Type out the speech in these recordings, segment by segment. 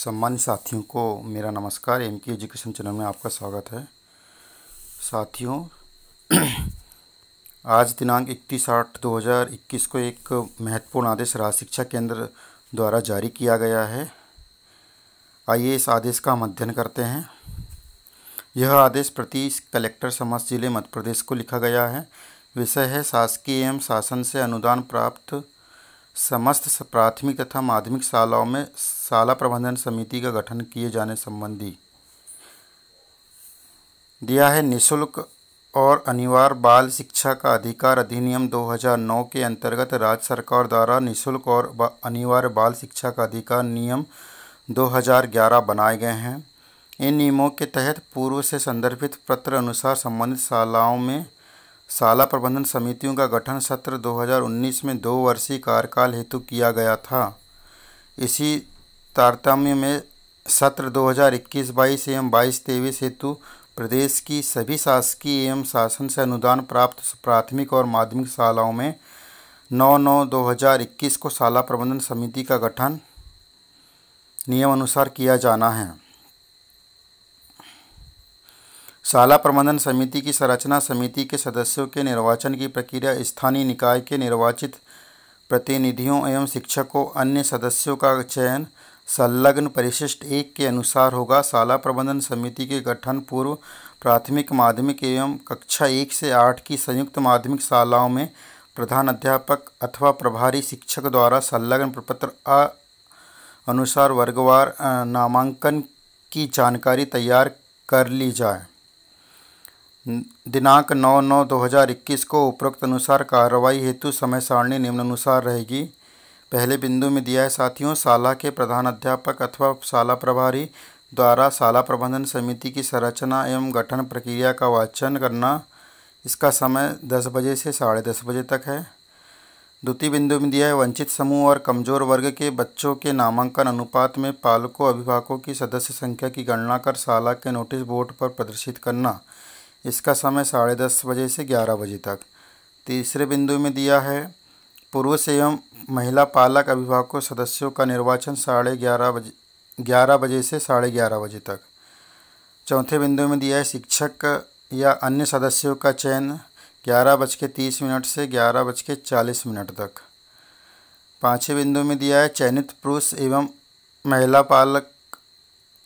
सम्मान्य साथियों को मेरा नमस्कार एम के एजुकेशन चैनल में आपका स्वागत है साथियों आज दिनांक इकतीस आठ दो हज़ार इक्कीस को एक महत्वपूर्ण आदेश राज्य शिक्षा केंद्र द्वारा जारी किया गया है आइए इस आदेश का हम अध्ययन करते हैं यह आदेश प्रति कलेक्टर समस्त जिले मध्य प्रदेश को लिखा गया है विषय है शासकीय एवं शासन से अनुदान प्राप्त समस्त प्राथमिक तथा माध्यमिक शालाओं में शाला प्रबंधन समिति का गठन किए जाने संबंधी दिया है निशुल्क और अनिवार्य बाल शिक्षा का अधिकार अधिनियम 2009 के अंतर्गत राज्य सरकार द्वारा निशुल्क और अनिवार्य बाल शिक्षा का अधिकार नियम 2011 बनाए गए हैं इन नियमों के तहत पूर्व से संदर्भित पत्र अनुसार संबंधित शालाओं में शाला प्रबंधन समितियों का गठन सत्र 2019 में दो वर्षीय कार्यकाल हेतु किया गया था इसी तारतम्य में सत्र 2021-22 एवं 22 तेईस हेतु प्रदेश की सभी शासकीय एवं शासन से अनुदान प्राप्त प्राथमिक और माध्यमिक शालाओं में 9 नौ 2021 को शाला प्रबंधन समिति का गठन नियम अनुसार किया जाना है शाला प्रबंधन समिति की संरचना समिति के सदस्यों के निर्वाचन की प्रक्रिया स्थानीय निकाय के निर्वाचित प्रतिनिधियों एवं शिक्षकों अन्य सदस्यों का चयन संलग्न परिशिष्ट एक के अनुसार होगा शाला प्रबंधन समिति के गठन पूर्व प्राथमिक माध्यमिक एवं कक्षा एक से आठ की संयुक्त माध्यमिक शालाओं में प्रधान अध्यापक अथवा प्रभारी शिक्षक द्वारा संलग्न प्रपत्र अ अनुसार वर्गवार नामांकन की जानकारी तैयार कर ली जाए दिनांक 9 नौ 2021 को उपरोक्त अनुसार कार्रवाई हेतु समय सारणी निम्नानुसार रहेगी पहले बिंदु में दिया है साथियों शाला के प्रधान अध्यापक अथवा शाला प्रभारी द्वारा शाला प्रबंधन समिति की संरचना एवं गठन प्रक्रिया का वाचन करना इसका समय दस बजे से साढ़े दस बजे तक है द्वितीय बिंदु में दिया है वंचित समूह और कमजोर वर्ग के बच्चों के नामांकन अनुपात में पालकों अभिभावकों की सदस्य संख्या की गणना कर शाला के नोटिस बोर्ड पर प्रदर्शित करना इसका समय साढ़े दस बजे से ग्यारह बजे तक तीसरे बिंदु में दिया है पुरुष एवं महिला पालक अभिभावकों सदस्यों का निर्वाचन साढ़े ग्यारह बजे ग्यारह बजे से साढ़े ग्यारह बजे तक चौथे बिंदु में दिया है शिक्षक या अन्य सदस्यों का चयन ग्यारह बज के तीस मिनट से ग्यारह बज के चालीस मिनट तक पाँचवें बिंदु में दिया है चयनित पुरुष एवं महिला पालक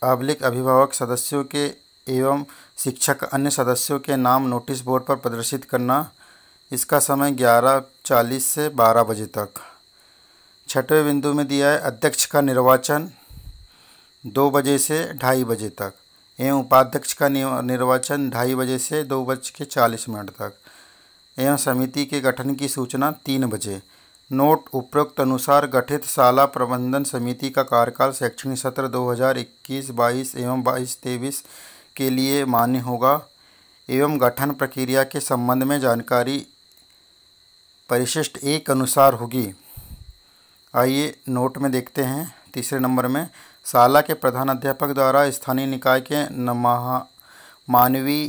अब्लिक अभिभावक सदस्यों के एवं शिक्षक अन्य सदस्यों के नाम नोटिस बोर्ड पर प्रदर्शित करना इसका समय ग्यारह चालीस से बारह बजे तक छठवें बिंदु में दिया है अध्यक्ष का निर्वाचन दो बजे से ढाई बजे तक एवं उपाध्यक्ष का निर्वाचन ढाई बजे से दो बज के चालीस मिनट तक एवं समिति के गठन की सूचना तीन बजे नोट उपरोक्त अनुसार गठित शाला प्रबंधन समिति का कार्यकाल शैक्षणिक सत्र 2021-22 एवं 22-23 के लिए मान्य होगा एवं गठन प्रक्रिया के संबंध में जानकारी परिशिष्ट एक अनुसार होगी आइए नोट में देखते हैं तीसरे नंबर में शाला के प्रधान अध्यापक द्वारा स्थानीय निकाय के महा मानवी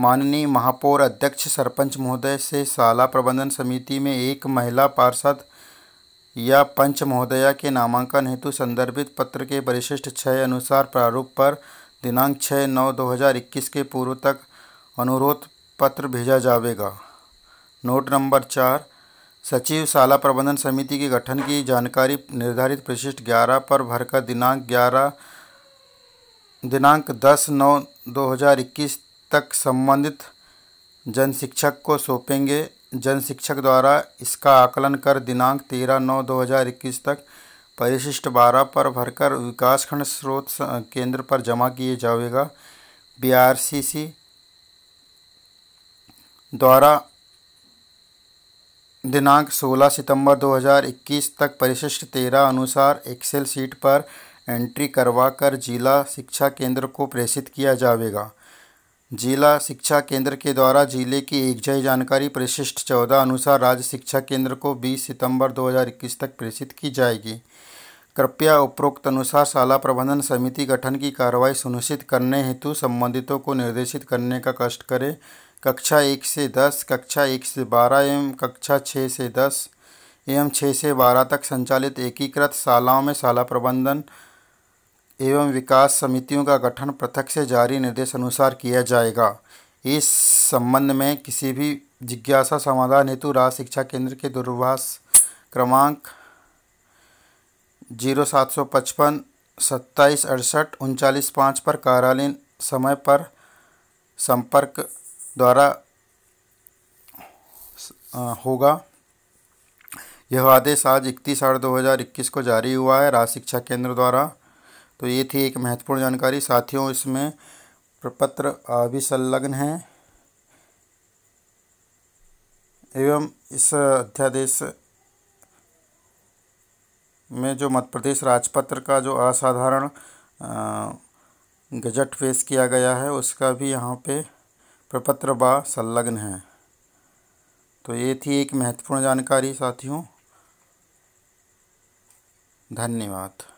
माननीय महापौर अध्यक्ष सरपंच महोदय से शाला प्रबंधन समिति में एक महिला पार्षद या पंच महोदया के नामांकन हेतु संदर्भित पत्र के परिशिष्ट छः अनुसार प्रारूप पर दिनांक छः नौ दो हज़ार इक्कीस के पूर्व तक अनुरोध पत्र भेजा जाएगा नोट नंबर चार सचिव शाला प्रबंधन समिति के गठन की जानकारी निर्धारित प्रशिष्ट ग्यारह पर भरकर दिनांक ग्यारह दिनांक दस नौ दो हज़ार इक्कीस तक संबंधित जन शिक्षक को सौंपेंगे जन शिक्षक द्वारा इसका आकलन कर दिनांक तेरह नौ दो हज़ार इक्कीस तक परिशिष्ट बारह पर भरकर विकासखंड स्रोत केंद्र पर जमा किए जाएगा बीआरसीसी द्वारा दिनांक 16 सितंबर 2021 तक परिशिष्ट तेरह अनुसार एक्सेल सीट पर एंट्री करवा कर जिला शिक्षा केंद्र को प्रेषित किया जाएगा जिला शिक्षा केंद्र के द्वारा जिले की जय जानकारी परिशिष्ट चौदह अनुसार राज्य शिक्षा केंद्र को 20 सितंबर 2021 तक प्रेषित की जाएगी कृपया उपरोक्त अनुसार शाला प्रबंधन समिति गठन की कार्रवाई सुनिश्चित करने हेतु संबंधितों को निर्देशित करने का कष्ट करें कक्षा एक से दस कक्षा एक से बारह एवं कक्षा छः से दस एवं छः से बारह तक संचालित एकीकृत शालाओं में शाला प्रबंधन एवं विकास समितियों का गठन पृथक से जारी निर्देश अनुसार किया जाएगा इस संबंध में किसी भी जिज्ञासा समाधान हेतु राज्य शिक्षा केंद्र के दूरभाष क्रमांक जीरो सात सौ पचपन सत्ताईस अड़सठ उनचालीस पाँच पर कार्यालयीन समय पर संपर्क द्वारा होगा यह आदेश आज इकतीस आठ दो हज़ार इक्कीस को जारी हुआ है राज्य शिक्षा केंद्र द्वारा तो ये थी एक महत्वपूर्ण जानकारी साथियों इसमें प्रपत्र अभी संलग्न है एवं इस अध्यादेश में जो मध्य प्रदेश राजपत्र का जो असाधारण गजट पेश किया गया है उसका भी यहाँ पे प्रपत्र व संलग्न है तो ये थी एक महत्वपूर्ण जानकारी साथियों धन्यवाद